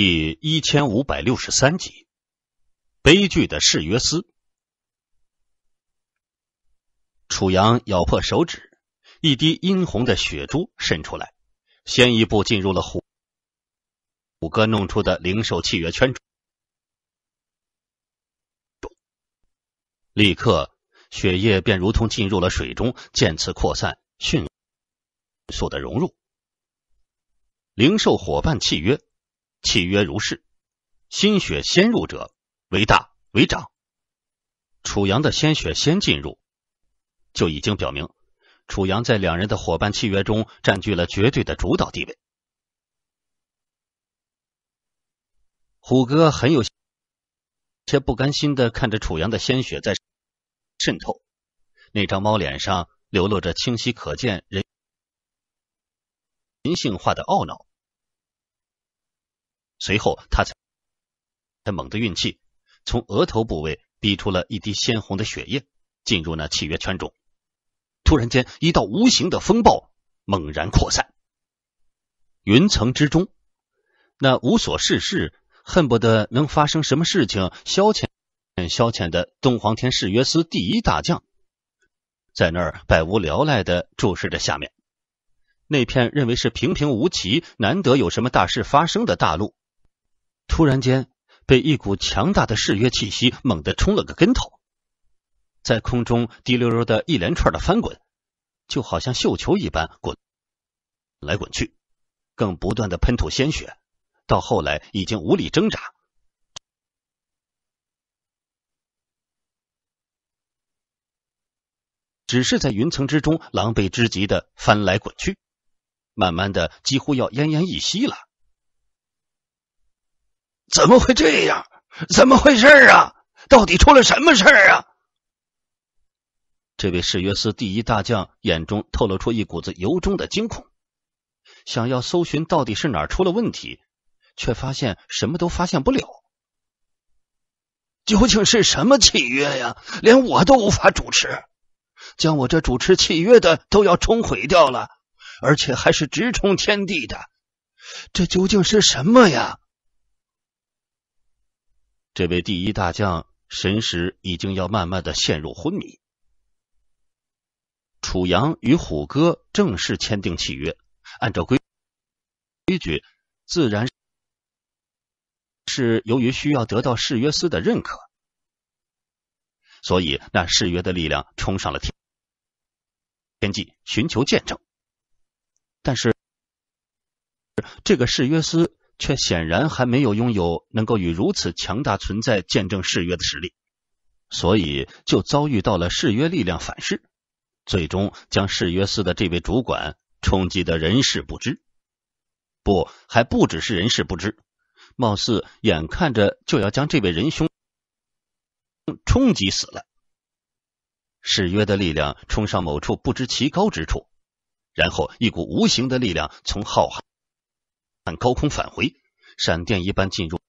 第一千五百六十三集，悲剧的誓约斯。楚阳咬破手指，一滴殷红的血珠渗出来，先一步进入了虎虎哥弄出的灵兽契约圈中。立刻，血液便如同进入了水中，渐次扩散，迅速的融入灵兽伙伴契约。契约如是，心血先入者为大为长。楚阳的鲜血先进入，就已经表明楚阳在两人的伙伴契约中占据了绝对的主导地位。虎哥很有些不甘心的看着楚阳的鲜血在渗透，那张猫脸上流露着清晰可见人人性化的懊恼。随后，他才猛地运气，从额头部位逼出了一滴鲜红的血液，进入那契约圈中。突然间，一道无形的风暴猛然扩散。云层之中，那无所事事、恨不得能发生什么事情消遣消遣的东皇天誓约司第一大将，在那儿百无聊赖的注视着下面那片认为是平平无奇、难得有什么大事发生的大陆。突然间，被一股强大的誓约气息猛地冲了个跟头，在空中滴溜溜的一连串的翻滚，就好像绣球一般滚来滚去，更不断的喷吐鲜血。到后来，已经无力挣扎，只是在云层之中狼狈之极的翻来滚去，慢慢的，几乎要奄奄一息了。怎么会这样？怎么回事啊？到底出了什么事啊？这位誓约斯第一大将眼中透露出一股子由衷的惊恐，想要搜寻到底是哪儿出了问题，却发现什么都发现不了。究竟是什么契约呀？连我都无法主持，将我这主持契约的都要冲毁掉了，而且还是直冲天地的，这究竟是什么呀？这位第一大将神识已经要慢慢的陷入昏迷。楚阳与虎哥正式签订契约，按照规规矩，自然是由于需要得到誓约司的认可，所以那誓约的力量冲上了天天际，寻求见证。但是这个誓约司。却显然还没有拥有能够与如此强大存在见证誓约的实力，所以就遭遇到了誓约力量反噬，最终将誓约司的这位主管冲击的人事不知。不，还不只是人事不知，貌似眼看着就要将这位仁兄冲击死了。誓约的力量冲上某处不知其高之处，然后一股无形的力量从浩瀚。按高空返回，闪电一般进入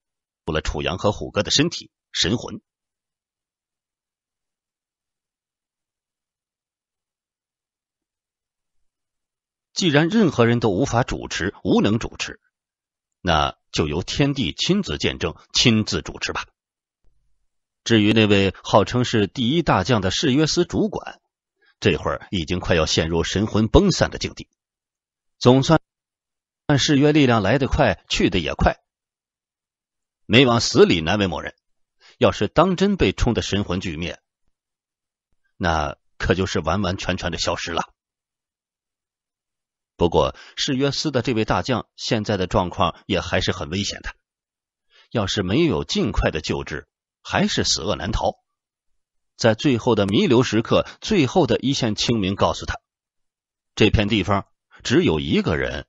入了楚阳和虎哥的身体神魂。既然任何人都无法主持，无能主持，那就由天帝亲自见证、亲自主持吧。至于那位号称是第一大将的誓约司主管，这会儿已经快要陷入神魂崩散的境地，总算。但誓约力量来得快，去得也快，没往死里难为某人。要是当真被冲的神魂俱灭，那可就是完完全全的消失了。不过，誓约司的这位大将现在的状况也还是很危险的，要是没有尽快的救治，还是死恶难逃。在最后的弥留时刻，最后的一线清明告诉他：这片地方只有一个人。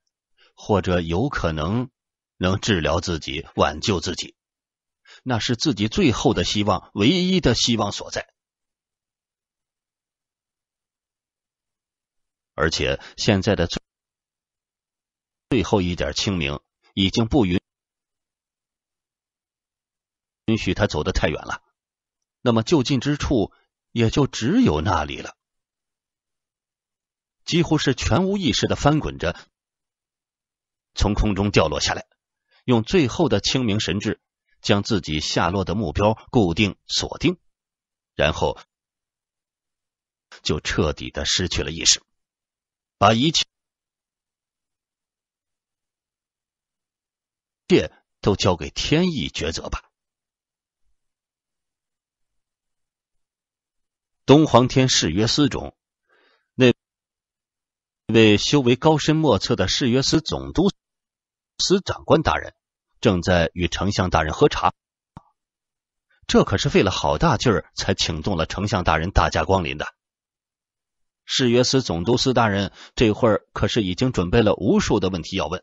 或者有可能能治疗自己、挽救自己，那是自己最后的希望，唯一的希望所在。而且现在的最最后一点清明已经不允允许他走得太远了，那么就近之处也就只有那里了。几乎是全无意识的翻滚着。从空中掉落下来，用最后的清明神智将自己下落的目标固定锁定，然后就彻底的失去了意识，把一切一切都交给天意抉择吧。东皇天誓约司中，那位修为高深莫测的誓约司总督。司长官大人正在与丞相大人喝茶，这可是费了好大劲儿才请动了丞相大人大驾光临的。誓约司总督司大人这会儿可是已经准备了无数的问题要问。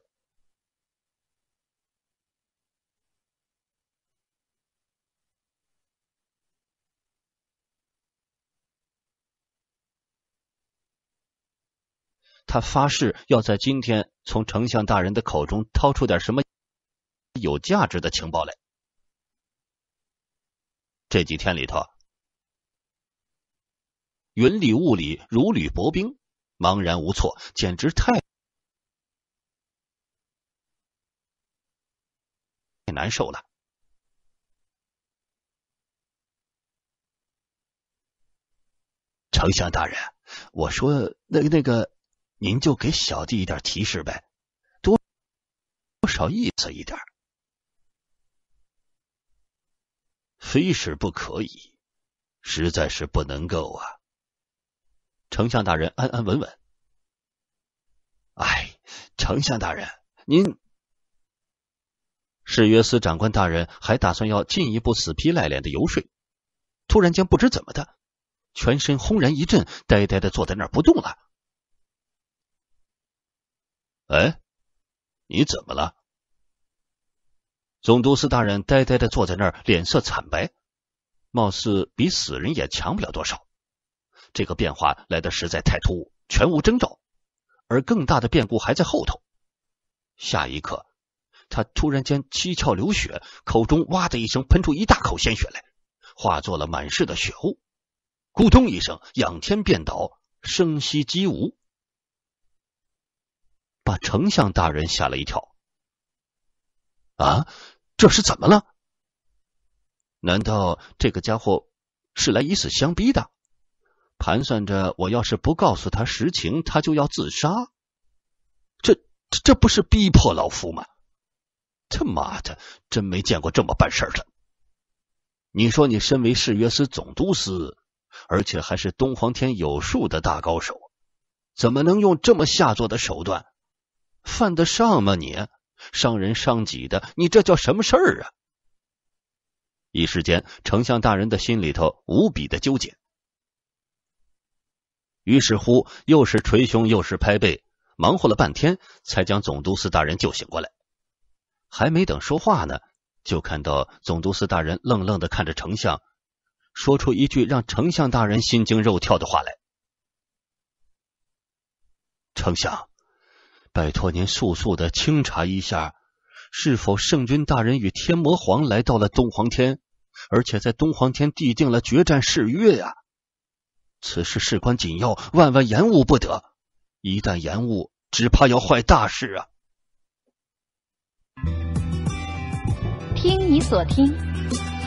他发誓要在今天从丞相大人的口中掏出点什么有价值的情报来。这几天里头，云里雾里，如履薄冰，茫然无措，简直太……太难受了。丞相大人，我说那个那个。您就给小弟一点提示呗，多少意思一点，非是不可以，实在是不能够啊！丞相大人安安稳稳。哎，丞相大人，您是约司长官大人，还打算要进一步死皮赖脸的游说。突然间不知怎么的，全身轰然一震，呆呆的坐在那儿不动了。哎，你怎么了？总督司大人呆呆的坐在那儿，脸色惨白，貌似比死人也强不了多少。这个变化来的实在太突兀，全无征兆，而更大的变故还在后头。下一刻，他突然间七窍流血，口中哇的一声喷出一大口鲜血来，化作了满室的血雾，咕咚一声，仰天便倒，声息寂无。把丞相大人吓了一跳！啊，这是怎么了？难道这个家伙是来以死相逼的？盘算着我要是不告诉他实情，他就要自杀。这这这不是逼迫老夫吗？他妈的，真没见过这么办事的！你说，你身为誓约司总督司，而且还是东皇天有数的大高手，怎么能用这么下作的手段？犯得上吗你伤人伤己的，你这叫什么事儿啊！一时间，丞相大人的心里头无比的纠结。于是乎，又是捶胸又是拍背，忙活了半天，才将总督司大人救醒过来。还没等说话呢，就看到总督司大人愣愣的看着丞相，说出一句让丞相大人心惊肉跳的话来：“丞相。”拜托您速速的清查一下，是否圣君大人与天魔皇来到了东皇天，而且在东皇天地定了决战誓约呀？此事事关紧要，万万延误不得。一旦延误，只怕要坏大事啊！听你所听，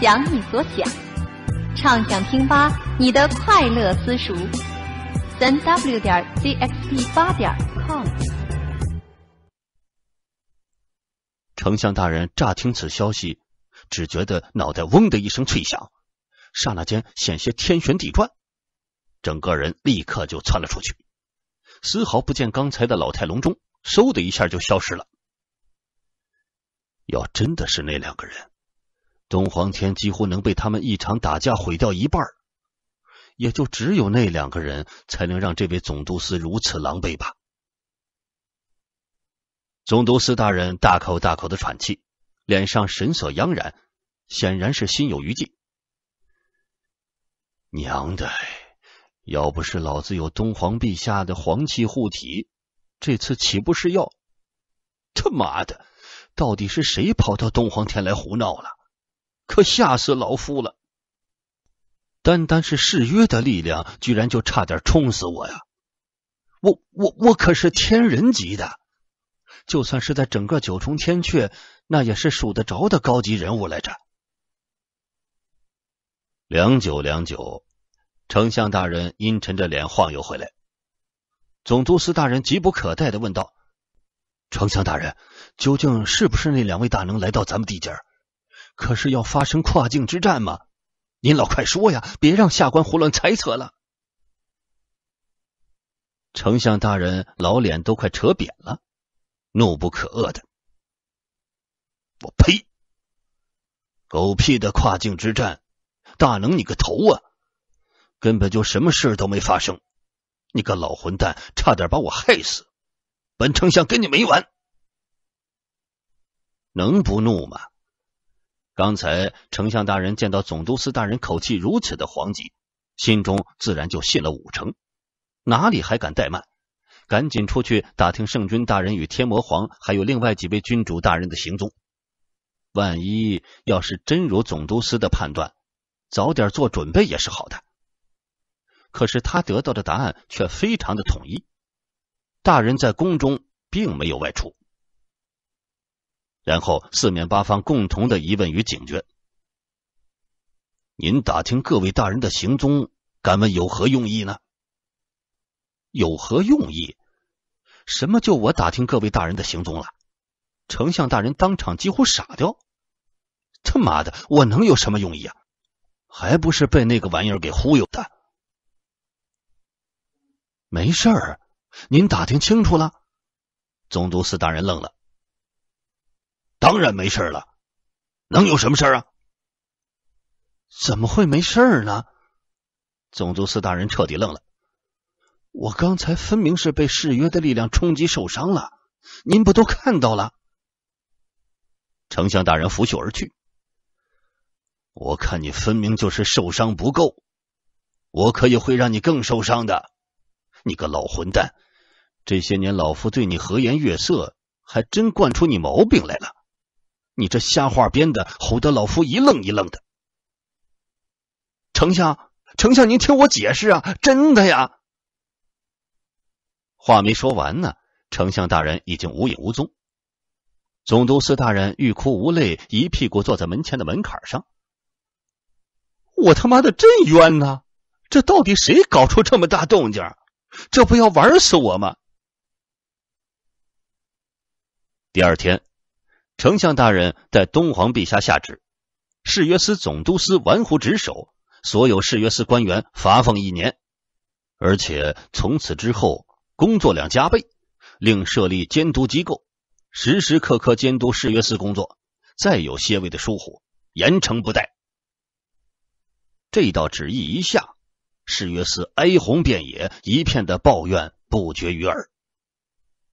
想你所想，畅想听吧，你的快乐私塾，三 w 点 cxb 八点 com。丞相大人乍听此消息，只觉得脑袋嗡的一声脆响，刹那间险些天旋地转，整个人立刻就窜了出去，丝毫不见刚才的老态龙钟，嗖的一下就消失了。要真的是那两个人，东皇天几乎能被他们一场打架毁掉一半，也就只有那两个人才能让这位总督司如此狼狈吧。总督司大人大口大口的喘气，脸上神色盎然，显然是心有余悸。娘的！要不是老子有东皇陛下的皇气护体，这次岂不是要他妈的？到底是谁跑到东皇天来胡闹了？可吓死老夫了！单单是誓约的力量，居然就差点冲死我呀！我我我可是天人级的！就算是在整个九重天阙，那也是数得着的高级人物来着。良久良久，丞相大人阴沉着脸晃悠回来。总督司大人急不可待的问道：“丞相大人，究竟是不是那两位大能来到咱们地界？可是要发生跨境之战吗？您老快说呀，别让下官胡乱猜测了。”丞相大人老脸都快扯扁了。怒不可遏的，我呸！狗屁的跨境之战，大能你个头啊！根本就什么事都没发生，你个老混蛋，差点把我害死！本丞相跟你没完，能不怒吗？刚才丞相大人见到总督司大人口气如此的惶急，心中自然就信了五成，哪里还敢怠慢？赶紧出去打听圣君大人与天魔皇，还有另外几位君主大人的行踪。万一要是真如总督司的判断，早点做准备也是好的。可是他得到的答案却非常的统一，大人在宫中并没有外出。然后四面八方共同的疑问与警觉。您打听各位大人的行踪，敢问有何用意呢？有何用意？什么？就我打听各位大人的行踪了？丞相大人当场几乎傻掉！他妈的，我能有什么用意啊？还不是被那个玩意儿给忽悠的？没事儿，您打听清楚了？宗族司大人愣了，当然没事了，能有什么事儿啊？怎么会没事儿呢？宗族司大人彻底愣了。我刚才分明是被誓约的力量冲击受伤了，您不都看到了？丞相大人拂袖而去，我看你分明就是受伤不够，我可以会让你更受伤的。你个老混蛋，这些年老夫对你和颜悦色，还真惯出你毛病来了。你这瞎话编的，唬得老夫一愣一愣的。丞相，丞相，您听我解释啊，真的呀。话没说完呢，丞相大人已经无影无踪。总督司大人欲哭无泪，一屁股坐在门前的门槛上。我他妈的真冤呐！这到底谁搞出这么大动静？这不要玩死我吗？第二天，丞相大人在东皇陛下下旨：誓约司总督司玩忽职守，所有誓约司官员罚俸一年，而且从此之后。工作量加倍，另设立监督机构，时时刻刻监督誓约司工作。再有些微的疏忽，严惩不贷。这道旨意一下，誓约司哀鸿遍野，一片的抱怨不绝于耳。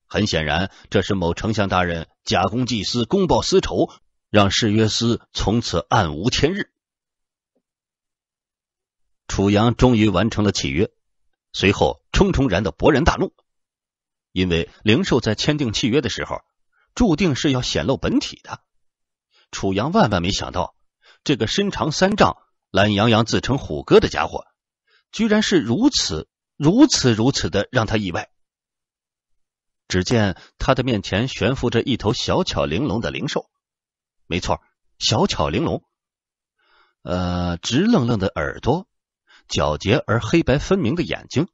很显然，这是某丞相大人假公济私，公报私仇，让誓约司从此暗无天日。楚阳终于完成了契约，随后。重重然的勃然大怒，因为灵兽在签订契约的时候，注定是要显露本体的。楚阳万万没想到，这个身长三丈、懒洋洋自称虎哥的家伙，居然是如此、如此、如此的让他意外。只见他的面前悬浮着一头小巧玲珑的灵兽，没错，小巧玲珑，呃，直愣愣的耳朵，皎洁而黑白分明的眼睛。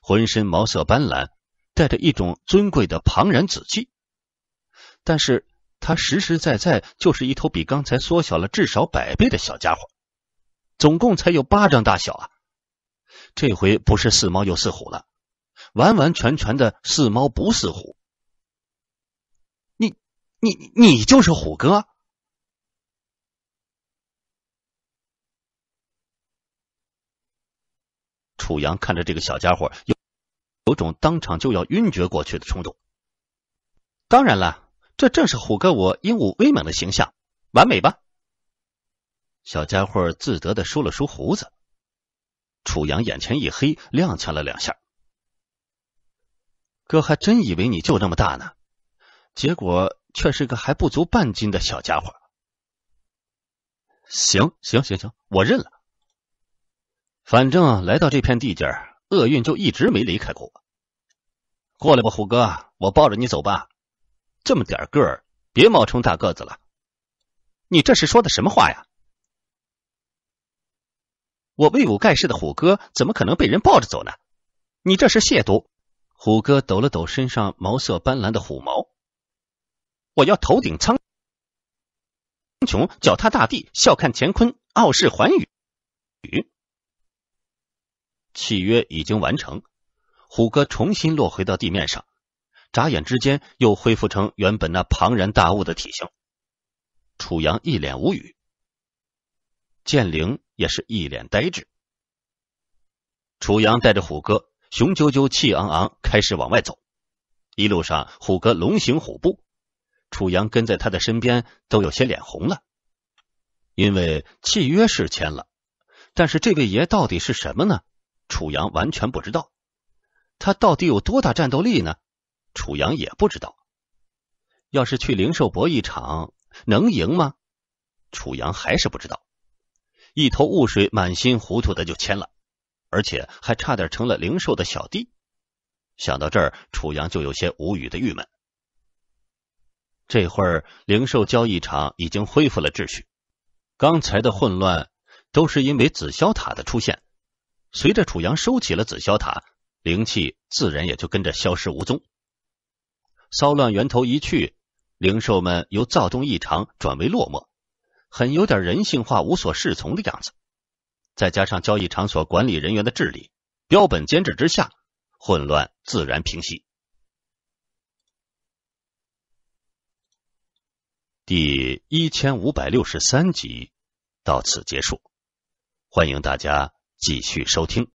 浑身毛色斑斓，带着一种尊贵的庞然紫气，但是它实实在在就是一头比刚才缩小了至少百倍的小家伙，总共才有巴掌大小啊！这回不是似猫又似虎了，完完全全的似猫不似虎。你你你就是虎哥？楚阳看着这个小家伙，有有种当场就要晕厥过去的冲动。当然了，这正是虎哥我英武威猛的形象，完美吧？小家伙自得的梳了梳胡子。楚阳眼前一黑，踉跄了两下。哥还真以为你就这么大呢，结果却是个还不足半斤的小家伙。行行行行，我认了。反正来到这片地界厄运就一直没离开过。过来吧，虎哥，我抱着你走吧。这么点个儿，别冒充大个子了。你这是说的什么话呀？我威武盖世的虎哥怎么可能被人抱着走呢？你这是亵渎！虎哥抖了抖身上毛色斑斓的虎毛。我要头顶苍穹，脚踏大地，笑看乾坤，傲视寰宇。契约已经完成，虎哥重新落回到地面上，眨眼之间又恢复成原本那庞然大物的体型。楚阳一脸无语，剑灵也是一脸呆滞。楚阳带着虎哥，雄赳赳气昂昂开始往外走，一路上虎哥龙行虎步，楚阳跟在他的身边都有些脸红了，因为契约是签了，但是这位爷到底是什么呢？楚阳完全不知道他到底有多大战斗力呢？楚阳也不知道，要是去灵兽搏一场能赢吗？楚阳还是不知道，一头雾水，满心糊涂的就签了，而且还差点成了灵兽的小弟。想到这儿，楚阳就有些无语的郁闷。这会儿灵兽交易场已经恢复了秩序，刚才的混乱都是因为紫霄塔的出现。随着楚阳收起了紫霄塔，灵气自然也就跟着消失无踪。骚乱源头一去，灵兽们由躁动异常转为落寞，很有点人性化、无所适从的样子。再加上交易场所管理人员的治理，标本兼治之下，混乱自然平息。第一千五百六十三集到此结束，欢迎大家。继续收听。